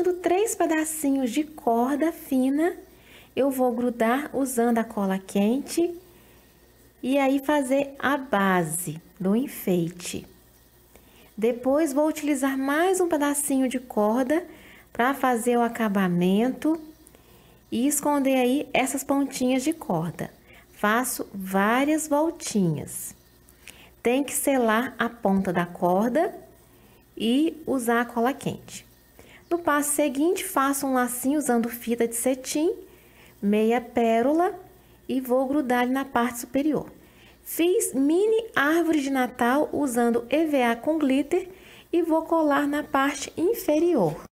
Usando três pedacinhos de corda fina, eu vou grudar usando a cola quente e aí fazer a base do enfeite. Depois vou utilizar mais um pedacinho de corda para fazer o acabamento e esconder aí essas pontinhas de corda. Faço várias voltinhas. Tem que selar a ponta da corda e usar a cola quente. No passo seguinte, faço um lacinho usando fita de cetim, meia pérola e vou grudar ele na parte superior. Fiz mini árvore de Natal usando EVA com glitter e vou colar na parte inferior.